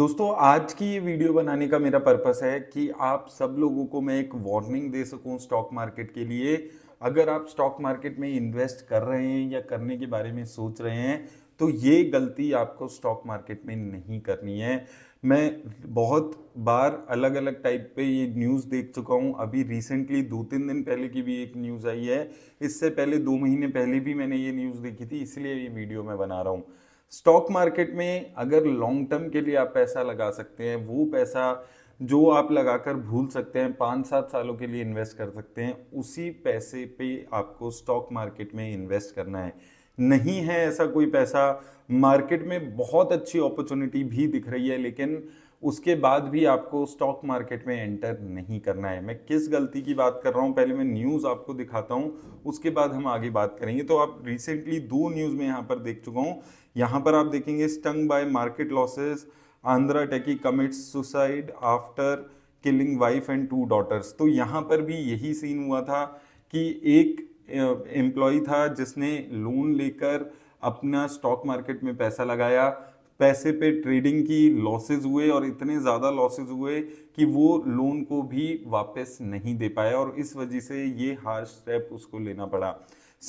दोस्तों आज की ये वीडियो बनाने का मेरा पर्पस है कि आप सब लोगों को मैं एक वार्निंग दे सकूं स्टॉक मार्केट के लिए अगर आप स्टॉक मार्केट में इन्वेस्ट कर रहे हैं या करने के बारे में सोच रहे हैं तो ये गलती आपको स्टॉक मार्केट में नहीं करनी है मैं बहुत बार अलग अलग टाइप पे ये न्यूज़ देख चुका हूँ अभी रिसेंटली दो तीन दिन पहले की भी एक न्यूज़ आई है इससे पहले दो महीने पहले भी मैंने ये न्यूज़ देखी थी इसलिए ये वीडियो मैं बना रहा हूँ स्टॉक मार्केट में अगर लॉन्ग टर्म के लिए आप पैसा लगा सकते हैं वो पैसा जो आप लगाकर भूल सकते हैं पाँच सात सालों के लिए इन्वेस्ट कर सकते हैं उसी पैसे पे आपको स्टॉक मार्केट में इन्वेस्ट करना है नहीं है ऐसा कोई पैसा मार्केट में बहुत अच्छी अपॉर्चुनिटी भी दिख रही है लेकिन उसके बाद भी आपको स्टॉक मार्केट में एंटर नहीं करना है मैं किस गलती की बात कर रहा हूँ पहले मैं न्यूज़ आपको दिखाता हूँ उसके बाद हम आगे बात करेंगे तो आप रिसेंटली दो न्यूज़ में यहाँ पर देख चुका हूँ यहाँ पर आप देखेंगे stung by market losses Andhra techie commits suicide after killing wife and two daughters तो यहाँ पर भी यही सीन हुआ था कि एक एम्प्लॉय था जिसने लोन लेकर अपना स्टॉक मार्केट में पैसा लगाया पैसे पे ट्रेडिंग की लॉसेज हुए और इतने ज़्यादा लॉसेज हुए कि वो लोन को भी वापस नहीं दे पाया और इस वजह से ये हार्ड स्टेप उसको लेना पड़ा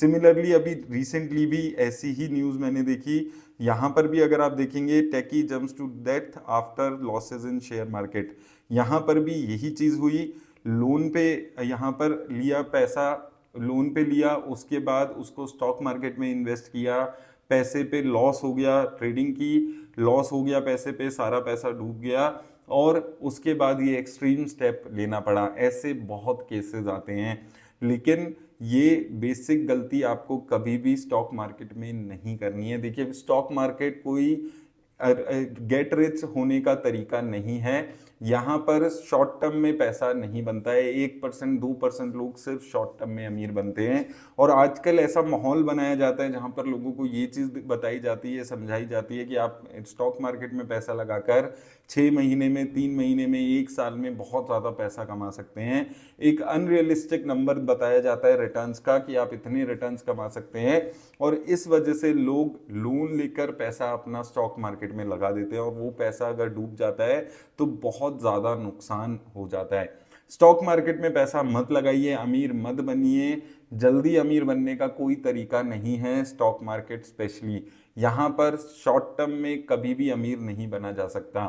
सिमिलरली अभी रिसेंटली भी ऐसी ही न्यूज़ मैंने देखी यहाँ पर भी अगर आप देखेंगे techie jumps to death after losses in share market यहाँ पर भी यही चीज़ हुई लोन पे यहाँ पर लिया पैसा लोन पे लिया उसके बाद उसको स्टॉक मार्केट में इन्वेस्ट किया पैसे पे लॉस हो गया ट्रेडिंग की लॉस हो गया पैसे पे सारा पैसा डूब गया और उसके बाद ये एक्सट्रीम स्टेप लेना पड़ा ऐसे बहुत केसेस आते हैं लेकिन ये बेसिक गलती आपको कभी भी स्टॉक मार्केट में नहीं करनी है देखिए स्टॉक मार्केट कोई गेट रिच होने का तरीका नहीं है यहाँ पर शॉर्ट टर्म में पैसा नहीं बनता है एक परसेंट दो परसेंट लोग सिर्फ शॉर्ट टर्म में अमीर बनते हैं और आजकल ऐसा माहौल बनाया जाता है जहाँ पर लोगों को ये चीज़ बताई जाती है समझाई जाती है कि आप स्टॉक मार्केट में पैसा लगाकर छः महीने में तीन महीने में एक साल में बहुत ज़्यादा पैसा कमा सकते हैं एक अनरियलिस्टिक नंबर बताया जाता है रिटर्न्स का कि आप इतने रिटर्न्स कमा सकते हैं और इस वजह से लोग लोन लेकर पैसा अपना स्टॉक मार्केट में लगा देते हैं और वो पैसा अगर डूब जाता है तो बहुत बहुत ज़्यादा नुकसान हो जाता है स्टॉक मार्केट में पैसा मत लगाइए अमीर मत बनिए जल्दी अमीर बनने का कोई तरीका नहीं है स्टॉक मार्केट स्पेशली यहाँ पर शॉर्ट टर्म में कभी भी अमीर नहीं बना जा सकता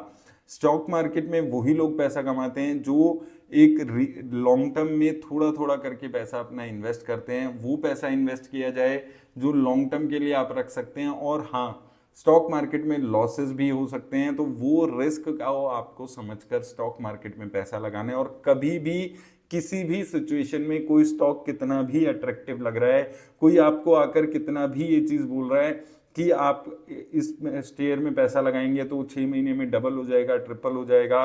स्टॉक मार्केट में वही लोग पैसा कमाते हैं जो एक लॉन्ग टर्म में थोड़ा थोड़ा करके पैसा अपना इन्वेस्ट करते हैं वो पैसा इन्वेस्ट किया जाए जो लॉन्ग टर्म के लिए आप रख सकते हैं और हाँ स्टॉक मार्केट में लॉसेस भी हो सकते हैं तो वो रिस्क का आपको समझकर स्टॉक मार्केट में पैसा लगाने और कभी भी किसी भी सिचुएशन में कोई स्टॉक कितना भी अट्रैक्टिव लग रहा है कोई आपको आकर कितना भी ये चीज़ बोल रहा है कि आप इस स्टेयर में पैसा लगाएंगे तो छः महीने में डबल हो जाएगा ट्रिपल हो जाएगा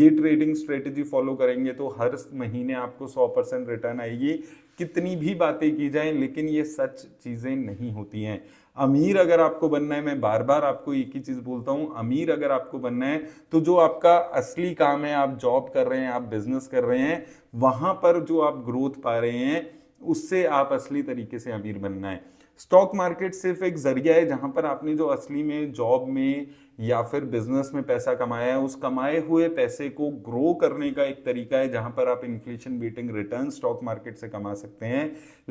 ये ट्रेडिंग स्ट्रेटेजी फॉलो करेंगे तो हर महीने आपको सौ परसेंट रिटर्न आएगी कितनी भी बातें की जाएं लेकिन ये सच चीज़ें नहीं होती हैं अमीर अगर आपको बनना है मैं बार बार आपको एक ही चीज़ बोलता हूँ अमीर अगर आपको बनना है तो जो आपका असली काम है आप जॉब कर रहे हैं आप बिजनेस कर रहे हैं वहाँ पर जो आप ग्रोथ पा रहे हैं उससे आप असली तरीके से अमीर बनना है स्टॉक मार्केट सिर्फ एक जरिया है जहां पर आपने जो असली में जॉब में या फिर बिजनेस में पैसा कमाया है उस कमाए हुए पैसे को ग्रो करने का एक तरीका है जहां पर आप inflation beating return stock market से कमा सकते हैं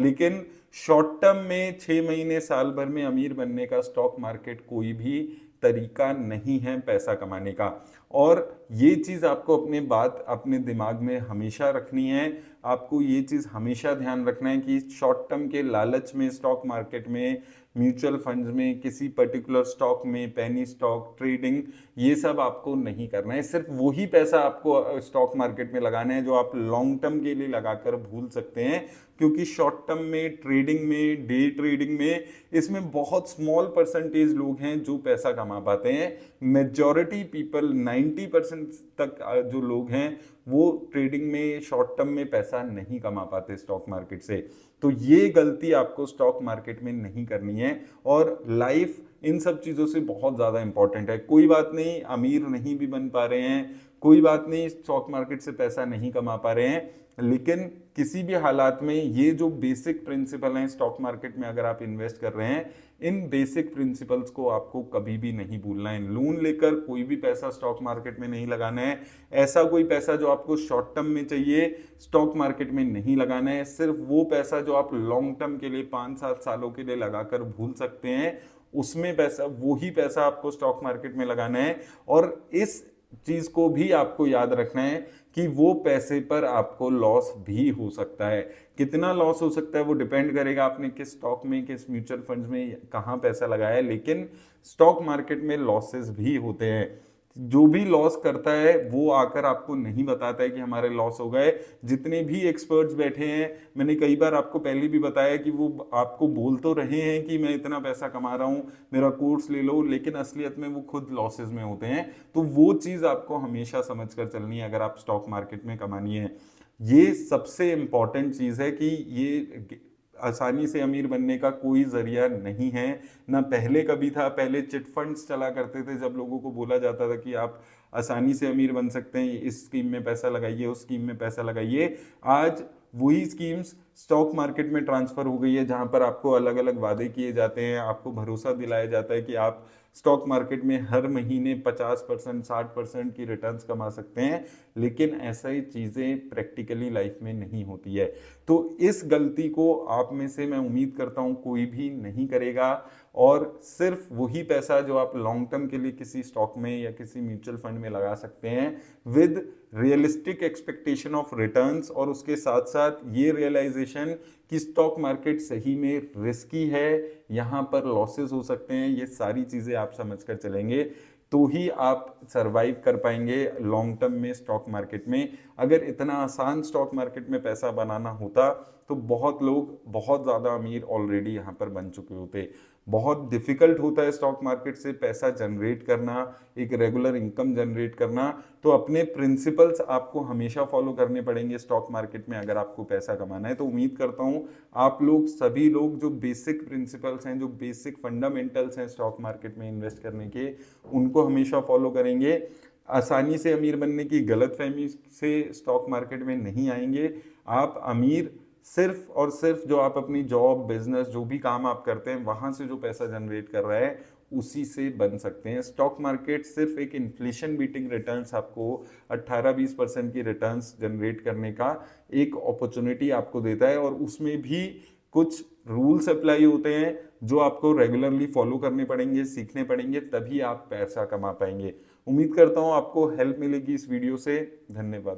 लेकिन शॉर्ट टर्म में छः महीने साल भर में अमीर बनने का स्टॉक मार्केट कोई भी तरीका नहीं है पैसा कमाने का और ये चीज़ आपको अपने बात अपने दिमाग में हमेशा रखनी है आपको ये चीज़ हमेशा ध्यान रखना है कि शॉर्ट टर्म के लालच में स्टॉक मार्केट में म्यूचुअल फंड्स में किसी पर्टिकुलर स्टॉक में पैनी स्टॉक ट्रेडिंग ये सब आपको नहीं करना है सिर्फ वही पैसा आपको स्टॉक मार्केट में लगाना है जो आप लॉन्ग टर्म के लिए लगाकर भूल सकते हैं क्योंकि शॉर्ट टर्म में ट्रेडिंग में डे ट्रेडिंग में इसमें बहुत स्मॉल परसेंटेज लोग हैं जो पैसा कमा पाते हैं मेजॉरिटी पीपल नाइन 90 परसेंट तक जो लोग हैं वो ट्रेडिंग में शॉर्ट टर्म में पैसा नहीं कमा पाते स्टॉक मार्केट से तो ये गलती आपको स्टॉक मार्केट में नहीं करनी है और लाइफ इन सब चीज़ों से बहुत ज़्यादा इंपॉर्टेंट है कोई बात नहीं अमीर नहीं भी बन पा रहे हैं कोई बात नहीं स्टॉक मार्केट से पैसा नहीं कमा पा रहे हैं लेकिन किसी भी हालात में ये जो बेसिक प्रिंसिपल हैं स्टॉक मार्केट में अगर आप इन्वेस्ट कर रहे हैं इन बेसिक प्रिंसिपल्स को आपको कभी भी नहीं भूलना है लोन लेकर कोई भी पैसा स्टॉक मार्केट में नहीं लगाना है ऐसा कोई पैसा जो आपको शॉर्ट टर्म में चाहिए स्टॉक मार्केट में नहीं लगाना है सिर्फ वो पैसा जो आप लॉन्ग टर्म के लिए पाँच सात सालों के लिए लगाकर भूल सकते हैं उसमें पैसा वो ही पैसा आपको स्टॉक मार्केट में लगाना है और इस चीज़ को भी आपको याद रखना है कि वो पैसे पर आपको लॉस भी हो सकता है कितना लॉस हो सकता है वो डिपेंड करेगा आपने किस स्टॉक में किस म्यूचुअल फंड में कहाँ पैसा लगाया है लेकिन स्टॉक मार्केट में लॉसेस भी होते हैं जो भी लॉस करता है वो आकर आपको नहीं बताता है कि हमारे लॉस हो गए जितने भी एक्सपर्ट्स बैठे हैं मैंने कई बार आपको पहले भी बताया कि वो आपको बोल तो रहे हैं कि मैं इतना पैसा कमा रहा हूँ मेरा कोर्स ले लो लेकिन असलियत में वो खुद लॉसेज में होते हैं तो वो चीज़ आपको हमेशा समझ कर चलनी है अगर आप स्टॉक मार्केट में कमानी है ये सबसे इम्पॉर्टेंट चीज़ है कि ये आसानी से अमीर बनने का कोई ज़रिया नहीं है ना पहले कभी था पहले चिट फंड्स चला करते थे जब लोगों को बोला जाता था कि आप आसानी से अमीर बन सकते हैं इस स्कीम में पैसा लगाइए उस स्कीम में पैसा लगाइए आज वही स्कीम्स स्टॉक मार्केट में ट्रांसफ़र हो गई है जहां पर आपको अलग अलग वादे किए जाते हैं आपको भरोसा दिलाया जाता है कि आप स्टॉक मार्केट में हर महीने 50 परसेंट साठ परसेंट की रिटर्न्स कमा सकते हैं लेकिन ऐसा ही चीज़ें प्रैक्टिकली लाइफ में नहीं होती है तो इस गलती को आप में से मैं उम्मीद करता हूँ कोई भी नहीं करेगा और सिर्फ वही पैसा जो आप लॉन्ग टर्म के लिए किसी स्टॉक में या किसी म्यूचुअल फंड में लगा सकते हैं with realistic expectation of returns और उसके साथ साथ ये रियलाइजेशन कि स्टॉक मार्केट सही में रिस्की है यहाँ पर लॉसेस हो सकते हैं ये सारी चीज़ें आप समझ कर चलेंगे तो ही आप सरवाइव कर पाएंगे लॉन्ग टर्म में स्टॉक मार्केट में अगर इतना आसान स्टॉक मार्केट में पैसा बनाना होता तो बहुत लोग बहुत ज़्यादा अमीर ऑलरेडी यहाँ पर बन चुके होते बहुत डिफ़िकल्ट होता है स्टॉक मार्केट से पैसा जनरेट करना एक रेगुलर इनकम जनरेट करना तो अपने प्रिंसिपल्स आपको हमेशा फॉलो करने पड़ेंगे स्टॉक मार्केट में अगर आपको पैसा कमाना है तो उम्मीद करता हूँ आप लोग सभी लोग जो बेसिक प्रिंसिपल्स हैं जो बेसिक फंडामेंटल्स हैं स्टॉक मार्केट में इन्वेस्ट करने के उनको हमेशा फॉलो करेंगे आसानी से अमीर बनने की गलत फहमी से स्टॉक मार्केट में नहीं आएंगे आप अमीर सिर्फ और सिर्फ जो आप अपनी जॉब बिजनेस जो भी काम आप करते हैं वहां से जो पैसा जनरेट कर रहा है उसी से बन सकते हैं स्टॉक मार्केट सिर्फ एक इन्फ्लेशन बीटिंग रिटर्न्स आपको 18-20 परसेंट की रिटर्न्स जनरेट करने का एक अपॉर्चुनिटी आपको देता है और उसमें भी कुछ रूल्स अप्लाई होते हैं जो आपको रेगुलरली फॉलो करने पड़ेंगे सीखने पड़ेंगे तभी आप पैसा कमा पाएंगे उम्मीद करता हूँ आपको हेल्प मिलेगी इस वीडियो से धन्यवाद